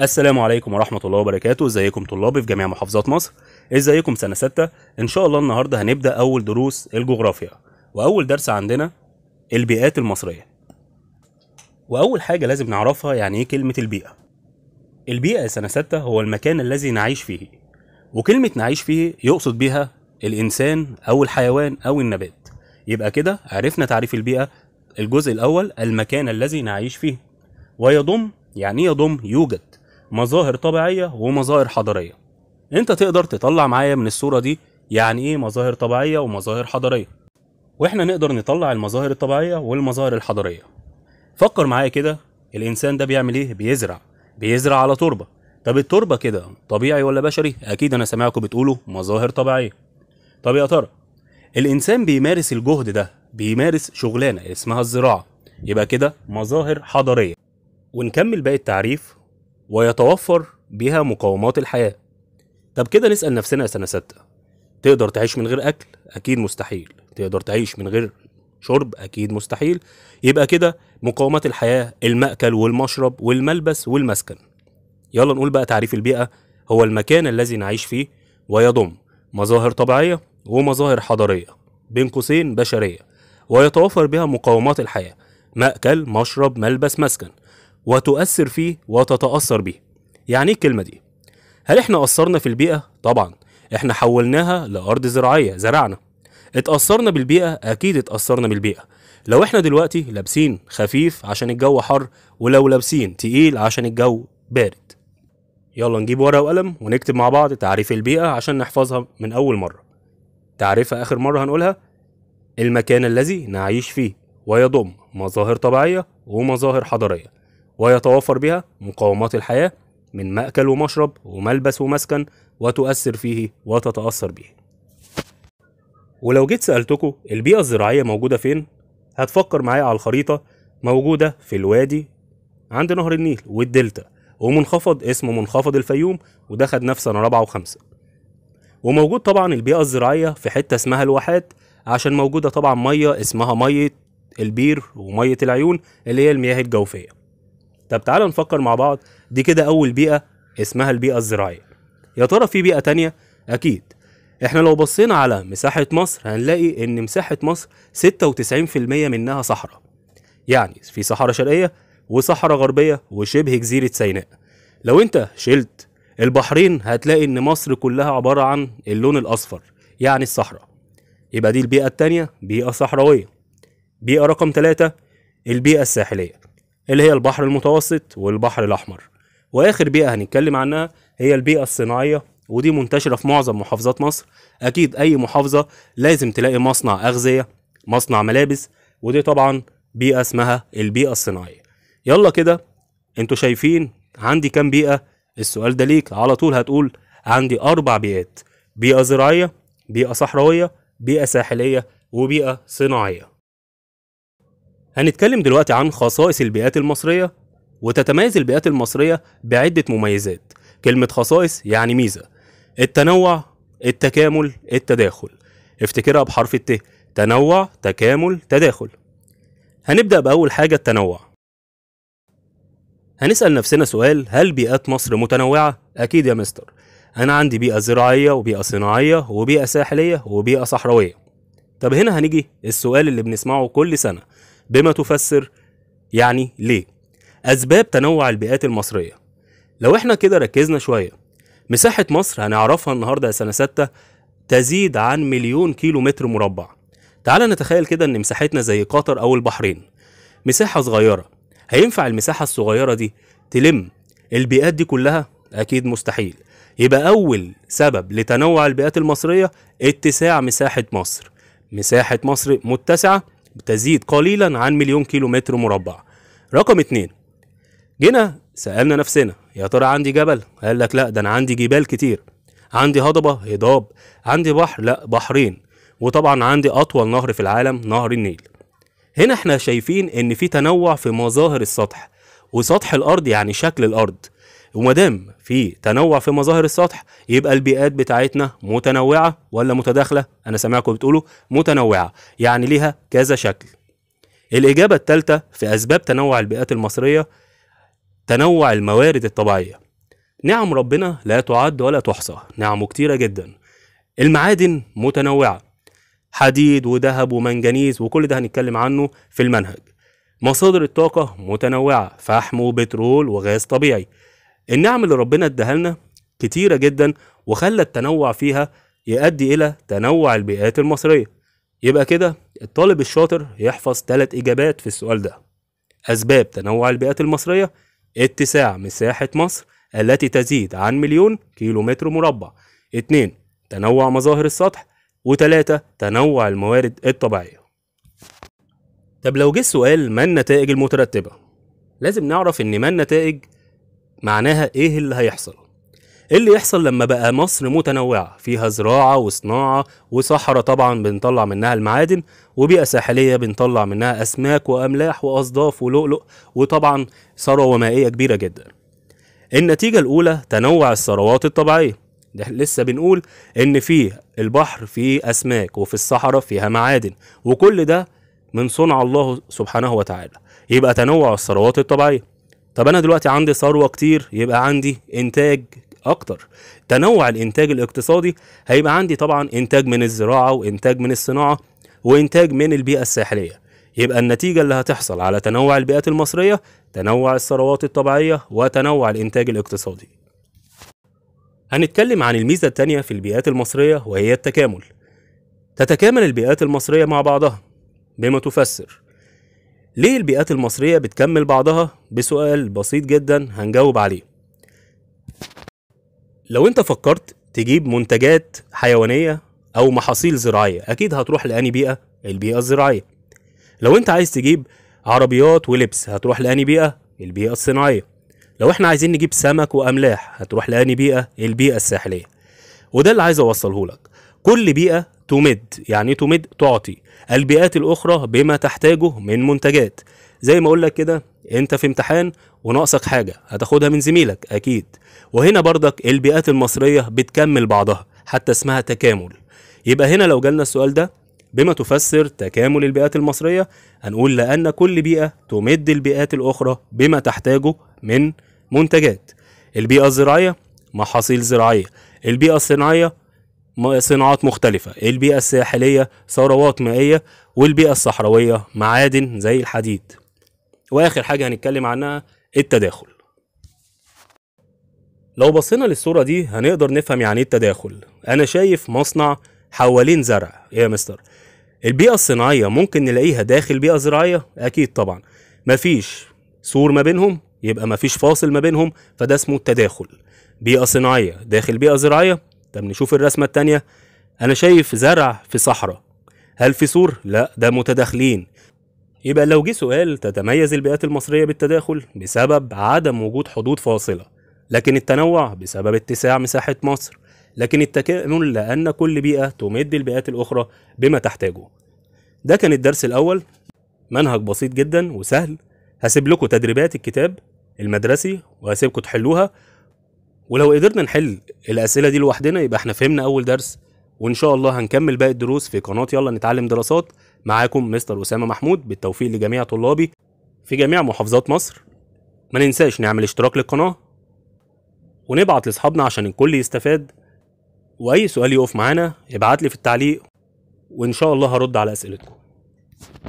السلام عليكم ورحمة الله وبركاته ازيكم طلابي في جميع محافظات مصر ازيكم سنة ستة ان شاء الله النهاردة هنبدأ اول دروس الجغرافيا واول درس عندنا البيئات المصرية واول حاجة لازم نعرفها يعني ايه كلمة البيئة البيئة سنة ستة هو المكان الذي نعيش فيه وكلمة نعيش فيه يقصد بها الانسان او الحيوان او النبات يبقى كده عرفنا تعريف البيئة الجزء الاول المكان الذي نعيش فيه ويضم يعني إيه يضم يوجد مظاهر طبيعيه ومظاهر حضاريه انت تقدر تطلع معايا من الصوره دي يعني ايه مظاهر طبيعيه ومظاهر حضاريه واحنا نقدر نطلع المظاهر الطبيعيه والمظاهر الحضاريه فكر معايا كده الانسان ده بيعمل ايه بيزرع بيزرع على تربه طب التربه كده طبيعي ولا بشري اكيد انا سامعكم بتقولوا مظاهر طبيعيه طب يا ترى الانسان بيمارس الجهد ده بيمارس شغلانه اسمها الزراعه يبقى كده مظاهر حضاريه ونكمل باقي التعريف ويتوفر بها مقومات الحياة طب كده نسأل نفسنا يا سنة ستة تقدر تعيش من غير أكل؟ أكيد مستحيل تقدر تعيش من غير شرب؟ أكيد مستحيل يبقى كده مقومات الحياة المأكل والمشرب والملبس والمسكن يلا نقول بقى تعريف البيئة هو المكان الذي نعيش فيه ويضم مظاهر طبيعية ومظاهر حضارية بين قوسين بشرية ويتوفر بها مقومات الحياة مأكل مشرب ملبس مسكن وتؤثر فيه وتتأثر به يعني ايه الكلمة دي؟ هل احنا أثرنا في البيئة؟ طبعا احنا حولناها لأرض زراعية زرعنا اتأثرنا بالبيئة أكيد اتأثرنا بالبيئة لو احنا دلوقتي لابسين خفيف عشان الجو حر ولو لابسين تقيل عشان الجو بارد يلا نجيب ورقة وقلم ونكتب مع بعض تعريف البيئة عشان نحفظها من أول مرة تعريفها آخر مرة هنقولها المكان الذي نعيش فيه ويضم مظاهر طبيعية ومظاهر حضرية ويتوافر بها مقاومات الحياة من مأكل ومشرب وملبس ومسكن وتؤثر فيه وتتأثر به ولو جيت سألتكم البيئة الزراعية موجودة فين هتفكر معايا على الخريطة موجودة في الوادي عند نهر النيل والدلتا ومنخفض اسمه منخفض الفيوم وده خد نفس سنة رابعة وخمسة وموجود طبعا البيئة الزراعية في حتة اسمها الواحات عشان موجودة طبعا مية اسمها مية البير ومية العيون اللي هي المياه الجوفية طب تعالوا نفكر مع بعض دي كده اول بيئه اسمها البيئه الزراعيه يا ترى في بيئه تانية اكيد احنا لو بصينا على مساحه مصر هنلاقي ان مساحه مصر 96% منها صحراء يعني في صحراء شرقيه وصحراء غربيه وشبه جزيره سيناء لو انت شلت البحرين هتلاقي ان مصر كلها عباره عن اللون الاصفر يعني الصحراء يبقى دي البيئه التانية بيئه صحراويه بيئه رقم ثلاثة البيئه الساحليه اللي هي البحر المتوسط والبحر الأحمر وآخر بيئة هنتكلم عنها هي البيئة الصناعية ودي منتشرة في معظم محافظات مصر أكيد أي محافظة لازم تلاقي مصنع أغذية مصنع ملابس ودي طبعا بيئة اسمها البيئة الصناعية يلا كده انتوا شايفين عندي كام بيئة السؤال ده ليك على طول هتقول عندي أربع بيئات بيئة زراعية بيئة صحراوية بيئة ساحلية وبيئة صناعية هنتكلم دلوقتي عن خصائص البيئات المصرية وتتميز البيئات المصرية بعدة مميزات كلمة خصائص يعني ميزة التنوع التكامل التداخل افتكرها بحرف الت تنوع تكامل تداخل هنبدأ بأول حاجة التنوع هنسأل نفسنا سؤال هل بيئات مصر متنوعة؟ أكيد يا مستر أنا عندي بيئة زراعية وبيئة صناعية وبيئة ساحلية وبيئة صحراوية طب هنا هنيجي السؤال اللي بنسمعه كل سنة بما تفسر يعني ليه أسباب تنوع البيئات المصرية لو احنا كده ركزنا شوية مساحة مصر هنعرفها النهاردة يا سنة ستة تزيد عن مليون كيلو متر مربع تعال نتخيل كده ان مساحتنا زي قطر او البحرين مساحة صغيرة هينفع المساحة الصغيرة دي تلم البيئات دي كلها اكيد مستحيل يبقى اول سبب لتنوع البيئات المصرية اتساع مساحة مصر مساحة مصر متسعة تزيد قليلا عن مليون كيلو متر مربع رقم اتنين جينا سألنا نفسنا يا ترى عندي جبل قال لك لا ده انا عندي جبال كتير عندي هضبة هضاب عندي بحر لا بحرين وطبعا عندي اطول نهر في العالم نهر النيل هنا احنا شايفين ان في تنوع في مظاهر السطح وسطح الارض يعني شكل الارض ومادام في تنوع في مظاهر السطح يبقى البيئات بتاعتنا متنوعه ولا متداخله انا سامعكم بتقولوا متنوعه يعني ليها كذا شكل الاجابه الثالثه في اسباب تنوع البيئات المصريه تنوع الموارد الطبيعيه نعم ربنا لا تعد ولا تحصى نعمه كتيره جدا المعادن متنوعه حديد وذهب ومنجنيز وكل ده هنتكلم عنه في المنهج مصادر الطاقة متنوعة فحم وبترول وغاز طبيعي النعم اللي ربنا اداها لنا كتيرة جدا وخلى التنوع فيها يؤدي إلى تنوع البيئات المصرية يبقى كده الطالب الشاطر يحفظ ثلاث إجابات في السؤال ده أسباب تنوع البيئات المصرية اتساع مساحة مصر التي تزيد عن مليون كيلو متر مربع اتنين تنوع مظاهر السطح وتلاتة تنوع الموارد الطبيعية طب لو جه السؤال ما النتائج المترتبة؟ لازم نعرف إن ما النتائج معناها إيه اللي هيحصل إيه اللي يحصل لما بقى مصر متنوعة فيها زراعة وصناعة وصحراء طبعا بنطلع منها المعادن وبيئة ساحلية بنطلع منها أسماك وأملاح وأصداف ولؤلؤ وطبعا ثروة مائية كبيرة جدا النتيجة الأولى تنوع الثروات الطبيعية ده لسه بنقول ان في البحر فيه اسماك وفي الصحراء فيها معادن وكل ده من صنع الله سبحانه وتعالى يبقى تنوع الثروات الطبيعية طب أنا دلوقتي عندي ثروة كتير يبقى عندي إنتاج اكتر تنوع الانتاج الاقتصادي هيبقى عندي طبعا انتاج من الزراعه وانتاج من الصناعه وانتاج من البيئه الساحليه يبقى النتيجه اللي هتحصل على تنوع البيئات المصريه تنوع الثروات الطبيعيه وتنوع الانتاج الاقتصادي هنتكلم عن الميزه الثانيه في البيئات المصريه وهي التكامل تتكامل البيئات المصريه مع بعضها بما تفسر ليه البيئات المصرية بتكمل بعضها بسؤال بسيط جدا هنجاوب عليه لو انت فكرت تجيب منتجات حيوانية أو محاصيل زراعية أكيد هتروح لأني بيئة البيئة الزراعية لو انت عايز تجيب عربيات ولبس هتروح لأني بيئة البيئة الصناعية لو احنا عايزين نجيب سمك وأملاح هتروح لأني بيئة البيئة الساحلية وده اللي عايز أوصله لك كل بيئة تمد يعني إيه تمد تعطي البيئات الأخرى بما تحتاجه من منتجات زي ما أقول لك كده أنت في امتحان وناقصك حاجة هتاخدها من زميلك أكيد وهنا برضك البيئات المصرية بتكمل بعضها حتى اسمها تكامل يبقى هنا لو جالنا السؤال ده بما تفسر تكامل البيئات المصرية هنقول لأن كل بيئة تمد البيئات الأخرى بما تحتاجه من منتجات البيئة الزراعية محاصيل زراعية البيئة الصناعية صناعات مختلفة البيئة الساحلية ثروات مائية والبيئة الصحراوية معادن زي الحديد وآخر حاجة هنتكلم عنها التداخل لو بصينا للصورة دي هنقدر نفهم يعني إيه التداخل أنا شايف مصنع حوالين زرع إيه يا مستر البيئة الصناعية ممكن نلاقيها داخل بيئة زراعية أكيد طبعا مفيش سور ما بينهم يبقى مفيش فاصل ما بينهم فده اسمه التداخل بيئة صناعية داخل بيئة زراعية طب نشوف الرسمة التانية أنا شايف زرع في صحراء هل في سور؟ لا ده متداخلين يبقى لو جه سؤال تتميز البيئات المصرية بالتداخل بسبب عدم وجود حدود فاصلة لكن التنوع بسبب اتساع مساحة مصر لكن التكامل لأن كل بيئة تمد البيئات الأخرى بما تحتاجه ده كان الدرس الأول منهج بسيط جدا وسهل هسيب لكم تدريبات الكتاب المدرسي وهسيبكم تحلوها ولو قدرنا نحل الاسئله دي لوحدنا يبقى احنا فهمنا اول درس وان شاء الله هنكمل باقي الدروس في قناه يلا نتعلم دراسات معاكم مستر اسامه محمود بالتوفيق لجميع طلابي في جميع محافظات مصر ما ننساش نعمل اشتراك للقناه ونبعت لاصحابنا عشان الكل يستفاد واي سؤال يقف معانا ابعت لي في التعليق وان شاء الله هرد على اسئلتكم